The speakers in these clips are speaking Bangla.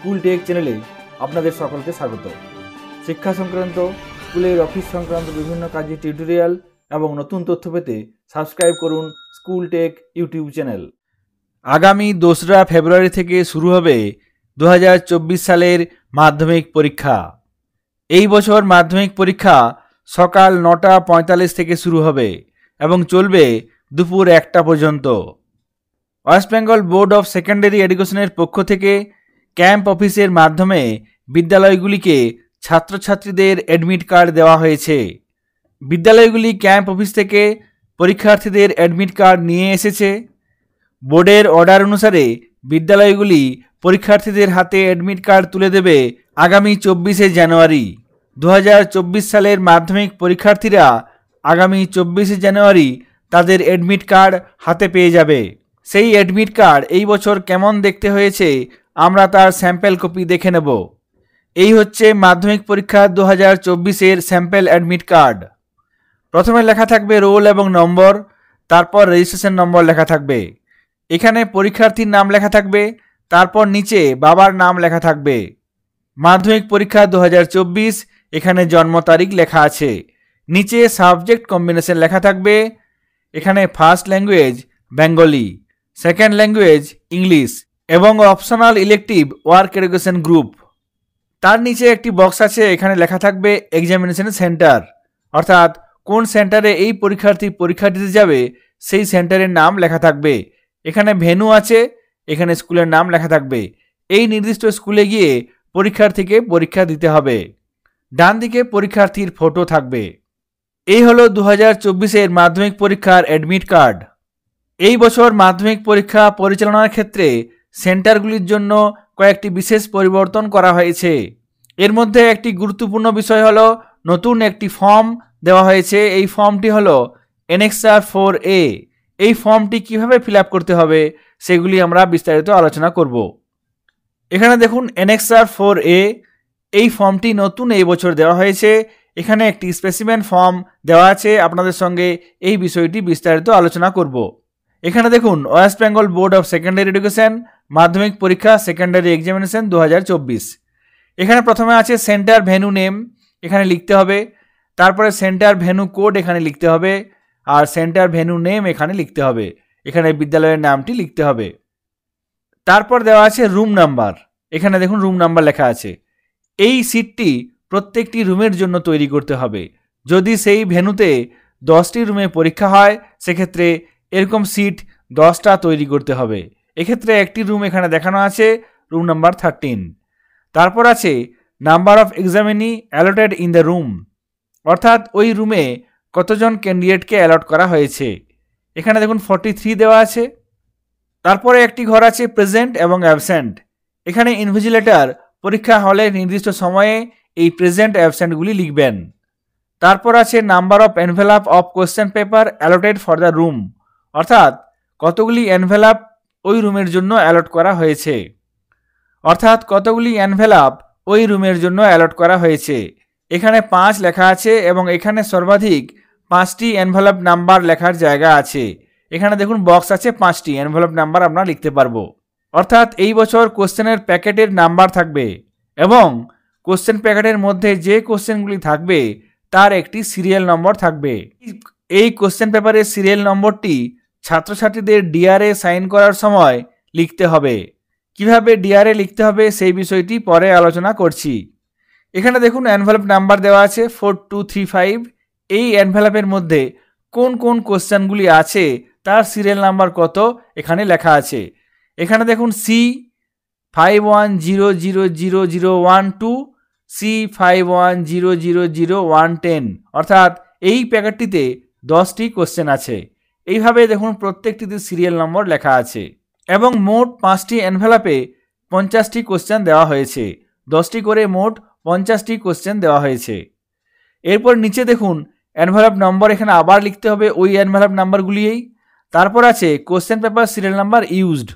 স্কুল টেক চ্যানেলে আপনাদের সকলকে স্বাগত শিক্ষা সংক্রান্ত স্কুলের অফিস সংক্রান্ত বিভিন্ন কাজে টিউটোরিয়াল এবং নতুন তথ্য পেতে সাবস্ক্রাইব করুন স্কুল টেক ইউটিউব চ্যানেল আগামী দোসরা ফেব্রুয়ারি থেকে শুরু হবে দু সালের মাধ্যমিক পরীক্ষা এই বছর মাধ্যমিক পরীক্ষা সকাল নটা পঁয়তাল্লিশ থেকে শুরু হবে এবং চলবে দুপুর একটা পর্যন্ত West Bengal board of secondary এডুকেশনের পক্ষ থেকে ক্যাম্প অফিসের মাধ্যমে বিদ্যালয়গুলিকে ছাত্রছাত্রীদের অ্যাডমিট কার্ড দেওয়া হয়েছে বিদ্যালয়গুলি ক্যাম্প অফিস থেকে পরীক্ষার্থীদের অ্যাডমিট কার্ড নিয়ে এসেছে বোর্ডের অর্ডার অনুসারে বিদ্যালয়গুলি পরীক্ষার্থীদের হাতে অ্যাডমিট কার্ড তুলে দেবে আগামী চব্বিশে জানুয়ারি দু সালের মাধ্যমিক পরীক্ষার্থীরা আগামী চব্বিশে জানুয়ারি তাদের অ্যাডমিট কার্ড হাতে পেয়ে যাবে সেই অ্যাডমিট কার্ড এই বছর কেমন দেখতে হয়েছে আমরা তার স্যাম্পেল কপি দেখে নেব এই হচ্ছে মাধ্যমিক পরীক্ষা দু হাজার চব্বিশের স্যাম্পেল অ্যাডমিট কার্ড প্রথমে লেখা থাকবে রোল এবং নম্বর তারপর রেজিস্ট্রেশন নম্বর লেখা থাকবে এখানে পরীক্ষার্থীর নাম লেখা থাকবে তারপর নিচে বাবার নাম লেখা থাকবে মাধ্যমিক পরীক্ষা দু এখানে জন্ম তারিখ লেখা আছে নিচে সাবজেক্ট কম্বিনেশন লেখা থাকবে এখানে first language Bengali second language English এবং optional elective work education group তার নিচে একটি বক্স আছে এখানে লেখা থাকবে এক্সামিনেশন সেন্টার অর্থাৎ কোন সেন্টারে এই পরীক্ষার্থী পরীক্ষা দিতে যাবে সেই সেন্টারের নাম লেখা থাকবে এখানে ভেনু আছে এখানে স্কুলের নাম লেখা থাকবে এই নির্দিষ্ট স্কুলে গিয়ে পরীক্ষার্থীকে পরীক্ষা দিতে হবে ডান দিকে পরীক্ষার্থীর ফটো থাকবে এই হলো দু হাজার মাধ্যমিক পরীক্ষার অ্যাডমিট কার্ড এই বছর মাধ্যমিক পরীক্ষা পরিচালনার ক্ষেত্রে সেন্টারগুলির জন্য কয়েকটি বিশেষ পরিবর্তন করা হয়েছে এর মধ্যে একটি গুরুত্বপূর্ণ বিষয় হল নতুন একটি ফর্ম দেওয়া হয়েছে এই ফর্মটি হল এনএক্সআর ফোর এ এই ফর্মটি কিভাবে ফিল করতে হবে সেগুলি আমরা বিস্তারিত আলোচনা করব এখানে দেখুন এনএক্সআর ফোর এ এই ফর্মটি নতুন এই বছর দেওয়া হয়েছে এখানে একটি স্পেসিম্যান ফর্ম দেওয়া আছে আপনাদের সঙ্গে এই বিষয়টি বিস্তারিত আলোচনা করব এখানে দেখুন West Bengal board of secondary education Madhyamik পরীক্ষা সেকেন্ডারি এক্সামিনেশন দু এখানে প্রথমে আছে সেন্টার ভেনু নেম এখানে লিখতে হবে তারপরে সেন্টার ভেনু কোড এখানে লিখতে হবে আর সেন্টার ভেনু নেম এখানে লিখতে হবে এখানে বিদ্যালয়ের নামটি লিখতে হবে তারপর দেওয়া আছে রুম নাম্বার এখানে দেখুন রুম নাম্বার লেখা আছে এই সিটটি প্রত্যেকটি রুমের জন্য তৈরি করতে হবে যদি সেই ভেনুতে দশটি রুমে পরীক্ষা হয় সেক্ষেত্রে এরকম সিট দশটা তৈরি করতে হবে এক্ষেত্রে একটি রুম এখানে দেখানো আছে রুম নাম্বার থার্টিন তারপর আছে number of examinee allotted in the room অর্থাৎ ওই রুমে কতজন ক্যান্ডিডেটকে অ্যালট করা হয়েছে এখানে দেখুন ফর্টি থ্রি দেওয়া আছে তারপরে একটি ঘর আছে প্রেজেন্ট এবং অ্যাবসেন্ট এখানে ইনভিজিলেটর পরীক্ষা হলে নির্দিষ্ট সময়ে এই প্রেজেন্ট অ্যাবসেন্টগুলি লিখবেন তারপর আছে number of envelope of question paper allotted for the room অর্থাৎ কতগুলি এনভেলাপ ওই রুমের জন্য অ্যালট করা হয়েছে অর্থাৎ কতগুলি অ্যানভেলাপ ওই রুমের জন্য অ্যালট করা হয়েছে এখানে পাঁচ লেখা আছে এবং এখানে সর্বাধিক পাঁচটি অ্যানভেলাপ নাম্বার লেখার জায়গা আছে এখানে দেখুন বক্স আছে পাঁচটি অ্যানভেলাপ নাম্বার আমরা লিখতে পারবো অর্থাৎ এই বছর কোশ্চেনের প্যাকেটের নাম্বার থাকবে এবং কোশ্চেন প্যাকেটের মধ্যে যে কোশ্চেনগুলি থাকবে তার একটি সিরিয়াল নম্বর থাকবে এই কোশ্চেন পেপারের সিরিয়াল নম্বরটি ছাত্রছাত্রীদের ডিআরএ সাইন করার সময় লিখতে হবে কিভাবে ডিআরএ লিখতে হবে সেই বিষয়টি পরে আলোচনা করছি এখানে দেখুন অ্যানভেলপ নাম্বার দেওয়া আছে ফোর টু থ্রি ফাইভ এই অ্যানভেলপের মধ্যে কোন কোন কোশ্চেনগুলি আছে তার সিরিয়াল নাম্বার কত এখানে লেখা আছে এখানে দেখুন C five one zero zero zero zero one two C five one zero zero zero one ten অর্থাৎ এই প্যাকেটটিতে দশটি কোশ্চেন আছে এইভাবে দেখুন প্রত্যেকটিতে সিরিয়াল নম্বর লেখা আছে এবং মোট পাঁচটি এনভেলাপে পঞ্চাশটি কোশ্চেন দেওয়া হয়েছে দশটি করে মোট পঞ্চাশটি কোশ্চেন দেওয়া হয়েছে এরপর নিচে দেখুন অ্যানভেলপ নম্বর এখানে আবার লিখতে হবে ওই অ্যানভেলাপ নাম্বারগুলিই তারপর আছে question paper serial number used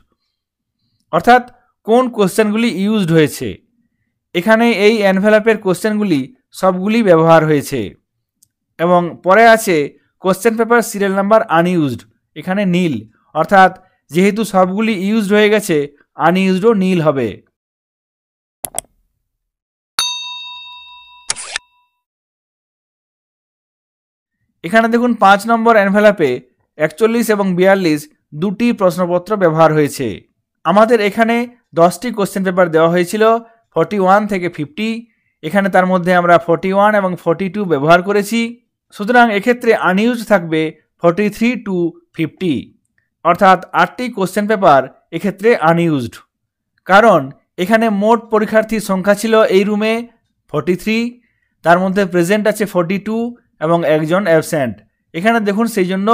অর্থাৎ কোন কোশ্চেনগুলি ইউজড হয়েছে এখানে এই অ্যানভেলপের কোশ্চেনগুলি সবগুলি ব্যবহার হয়েছে এবং পরে আছে question paper serial number unused এখানে নীল অর্থাৎ যেহেতু সবগুলি ইউজড হয়ে গেছে আনইউজডও নীল হবে এখানে দেখুন পাঁচ নম্বর অ্যানভেলাপে একচল্লিশ এবং বিয়াল্লিশ দুটি প্রশ্নপত্র ব্যবহার হয়েছে আমাদের এখানে দশটি কোশ্চেন পেপার দেওয়া হয়েছিল ফর্টি ওয়ান থেকে ফিফটি এখানে তার মধ্যে আমরা ফর্টি ওয়ান এবং ফর্টি টু ব্যবহার করেছি সুতরাং এক্ষেত্রে আনইউজ থাকবে ফর্টি থ্রি টু ফিফটি অর্থাৎ আটটি কোশ্চেন পেপার এক্ষেত্রে আনইউজড কারণ এখানে মোট পরীক্ষার্থীর সংখ্যা ছিল এই রুমে ফর্টি থ্রি তার মধ্যে প্রেজেন্ট আছে ফর্টি টু এবং একজন অ্যাবসেন্ট এখানে দেখুন সেই জন্য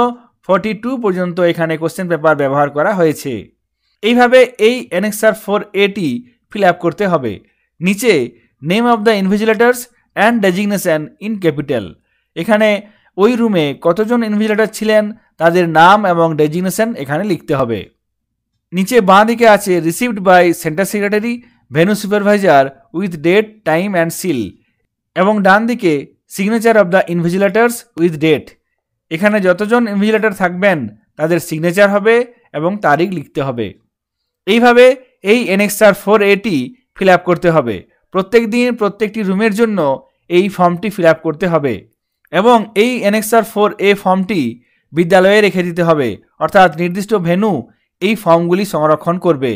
ফর্টি টু পর্যন্ত এখানে কোশ্চেন পেপার ব্যবহার করা হয়েছে এইভাবে এই অ্যানেক্সার ফোর এটি ফিল আপ করতে হবে নিচে name of the invigilators and designation in capital এখানে ওই রুমে কতজন ইনভিজিলেটর ছিলেন তাদের নাম এবং ডেজিগনেশন এখানে লিখতে হবে নিচে বাঁ দিকে আছে received by centre secretary venue supervisor with date time and seal এবং ডান দিকে signature of the invigilators with date এখানে যতজন ইনভিজিলেটর থাকবেন তাদের সিগনেচার হবে এবং তারিখ লিখতে হবে এইভাবে এই এনএক্সআর ফোর এটি ফিল করতে হবে প্রত্যেক দিন প্রত্যেকটি রুমের জন্য এই ফর্মটি ফিল করতে হবে এবং এই এনএক্সআর ফোর এ ফর্মটি বিদ্যালয়ে রেখে দিতে হবে অর্থাৎ নির্দিষ্ট ভেনু এই ফর্মগুলি সংরক্ষণ করবে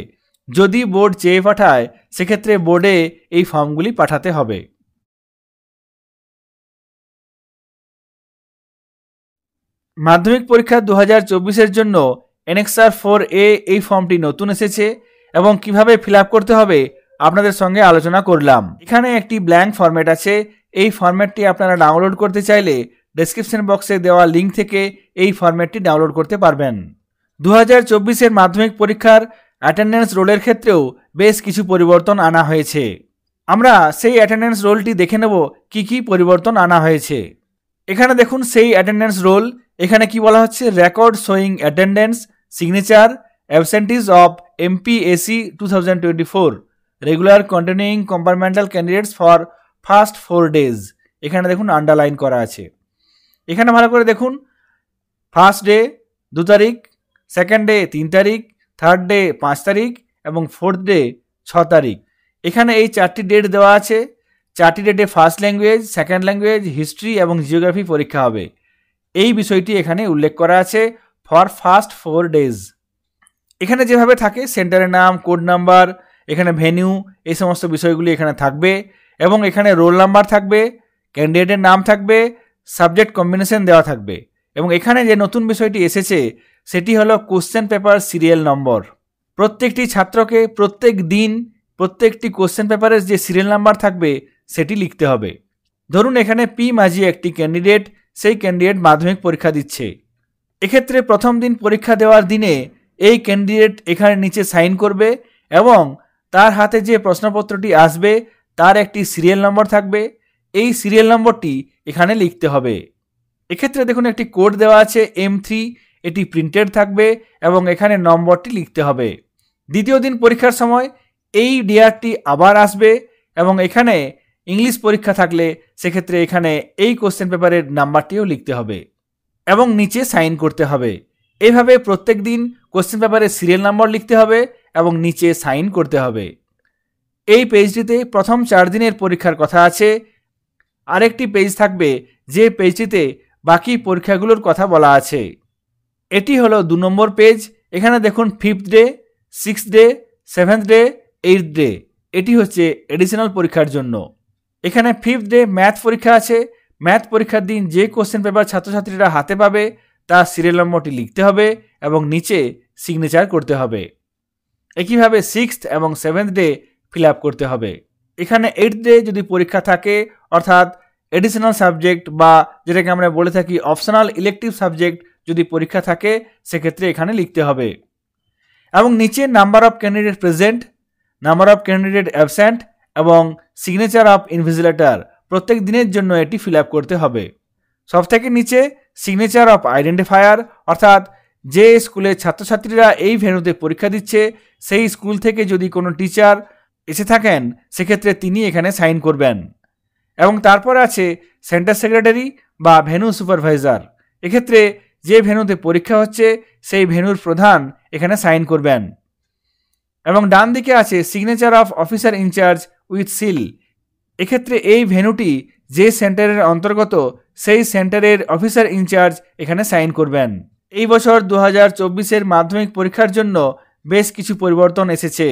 যদি বোর্ড চেয়ে পাঠায় সেক্ষেত্রে বোর্ডে এই ফর্মগুলি পাঠাতে হবে মাধ্যমিক পরীক্ষা দু হাজার জন্য এনএক্সআর ফোর এ এই ফর্মটি নতুন এসেছে এবং কিভাবে ফিল করতে হবে আপনাদের সঙ্গে আলোচনা করলাম এখানে একটি ব্ল্যাঙ্ক ফর্মেট আছে এই ফরম্যাটটি আপনারা ডাউনলোড করতে চাইলে ডেসক্রিপশন বক্সে দেওয়া লিঙ্ক থেকে এই ফরম্যাটটি ডাউনলোড করতে পারবেন দু হাজার মাধ্যমিক পরীক্ষার অ্যাটেন্ডেন্স রোলের ক্ষেত্রেও বেশ কিছু পরিবর্তন আনা হয়েছে আমরা সেই অ্যাটেন্ডেন্স রোলটি দেখে নেব কি কি পরিবর্তন আনা হয়েছে এখানে দেখুন সেই অ্যাটেন্ডেন্স রোল এখানে কি বলা হচ্ছে record showing attendance signature absentees of MPAC two thousand twenty four regular continuing compartmental candidates for first four days এখানে দেখুন আন্ডারলাইন করা আছে এখানে ভালো করে দেখুন ফার্স্ট ডে দু তারিখ সেকেন্ড ডে তিন তারিখ থার্ড ডে পাঁচ তারিখ এবং ফোর্থ ডে ছ তারিখ এখানে এই চারটি ডেট দেওয়া আছে চারটি ডেটে first language second language history এবং জিওগ্রাফি পরীক্ষা হবে এই বিষয়টি এখানে উল্লেখ করা আছে ফর ফার্স্ট ফোর ডেজ এখানে যেভাবে থাকে সেন্টারের নাম কোড নাম্বার এখানে ভেনিউ এই সমস্ত বিষয়গুলি এখানে থাকবে এবং এখানে রোল নাম্বার থাকবে ক্যান্ডিডেটের নাম থাকবে সাবজেক্ট কম্বিনেশন দেওয়া থাকবে এবং এখানে যে নতুন বিষয়টি এসেছে সেটি হলো কোশ্চেন পেপার সিরিয়াল নম্বর প্রত্যেকটি ছাত্রকে প্রত্যেক দিন প্রত্যেকটি কোশ্চেন পেপারের যে সিরিয়াল নাম্বার থাকবে সেটি লিখতে হবে ধরুন এখানে পি মাঝি একটি ক্যান্ডিডেট সেই ক্যান্ডিডেট মাধ্যমিক পরীক্ষা দিচ্ছে এক্ষেত্রে প্রথম দিন পরীক্ষা দেওয়ার দিনে এই ক্যান্ডিডেট এখানে নিচে সাইন করবে এবং তার হাতে যে প্রশ্নপত্রটি আসবে তার একটি সিরিয়াল নম্বর থাকবে এই সিরিয়াল নম্বরটি এখানে লিখতে হবে এক্ষেত্রে দেখুন একটি কোড দেওয়া আছে এম থ্রি এটি প্রিন্টেড থাকবে এবং এখানে নম্বরটি লিখতে হবে দ্বিতীয় দিন পরীক্ষার সময় এই ডিআরটি আবার আসবে এবং এখানে ইংলিশ পরীক্ষা থাকলে সেক্ষেত্রে এখানে এই কোশ্চেন পেপারের নাম্বারটিও লিখতে হবে এবং নিচে সাইন করতে হবে এভাবে প্রত্যেক দিন কোশ্চেন পেপারের সিরিয়াল নাম্বার লিখতে হবে এবং নিচে সাইন করতে হবে এই পেজটিতে প্রথম চার দিনের পরীক্ষার কথা আছে আরেকটি পেজ থাকবে যে পেজটিতে বাকি পরীক্ষাগুলোর কথা বলা আছে এটি হলো দু নম্বর পেজ এখানে দেখুন fifth day six day seventh day eight day এটি হচ্ছে এডিশনাল পরীক্ষার জন্য এখানে ফিফথ ডে ম্যাথ পরীক্ষা আছে ম্যাথ পরীক্ষার দিন যে কোশ্চেন পেপার ছাত্রছাত্রীরা হাতে পাবে তার সিরিয়াল নম্বরটি লিখতে হবে এবং নিচে সিগনেচার করতে হবে একইভাবে সিক্সথ এবং সেভেন্থ ডে ফিল করতে হবে এখানে এইট ডে যদি পরীক্ষা থাকে অর্থাৎ এডিশনাল সাবজেক্ট বা যেটাকে আমরা বলে থাকি অপশনাল ইলেকটিভ সাবজেক্ট যদি পরীক্ষা থাকে সেক্ষেত্রে এখানে লিখতে হবে এবং নিচে number of candidate present number of candidate absent এবং সিগনেচার অফ ইনভিজিলেটার প্রত্যেক দিনের জন্য এটি ফিল করতে হবে সবথেকে নিচে সিগনেচার অফ আইডেন্টিফায়ার অর্থাৎ যে স্কুলের ছাত্রছাত্রীরা এই ভেন্যুতে পরীক্ষা দিচ্ছে সেই স্কুল থেকে যদি কোনো টিচার এসে থাকেন সেক্ষেত্রে তিনি এখানে সাইন করবেন এবং তারপর আছে সেন্টার সেক্রেটারি বা ভেনু সুপারভাইজার এক্ষেত্রে যে ভেনুতে পরীক্ষা হচ্ছে সেই ভেনুর প্রধান এখানে সাইন করবেন এবং ডান দিকে আছে signature of officer incharge with seal এক্ষেত্রে এই ভেনুটি যে সেন্টারের অন্তর্গত সেই সেন্টারের অফিসার ইনচার্জ এখানে সাইন করবেন এই বছর দু হাজার মাধ্যমিক পরীক্ষার জন্য বেশ কিছু পরিবর্তন এসেছে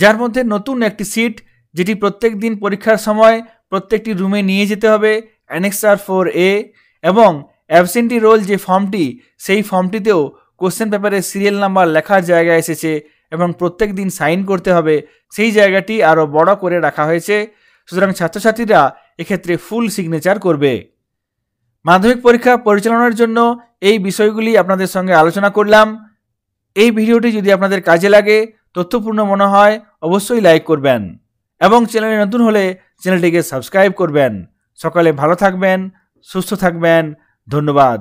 যার মধ্যে নতুন একটি সিট যেটি প্রত্যেক দিন পরীক্ষার সময় প্রত্যেকটি রুমে নিয়ে যেতে হবে অ্যানেক্সার ফোর এ এবং অ্যাবসেন্টি রোল যে ফর্মটি সেই ফর্মটিতেও কোশ্চেন পেপারে সিরিয়াল নাম্বার লেখার জায়গা এসেছে এবং প্রত্যেক দিন সাইন করতে হবে সেই জায়গাটি আরও বড় করে রাখা হয়েছে সুতরাং ছাত্রছাত্রীরা এক্ষেত্রে ফুল সিগনেচার করবে মাধ্যমিক পরীক্ষা পরিচালনার জন্য এই বিষয়গুলি আপনাদের সঙ্গে আলোচনা করলাম এই ভিডিওটি যদি আপনাদের কাজে লাগে তথ্যপূর্ণ মনে হয় অবশ্যই লাইক করবেন এবং চ্যানেলে নতুন হলে চ্যানেলটিকে সাবস্ক্রাইব করবেন সকালে ভালো থাকবেন সুস্থ থাকবেন ধন্যবাদ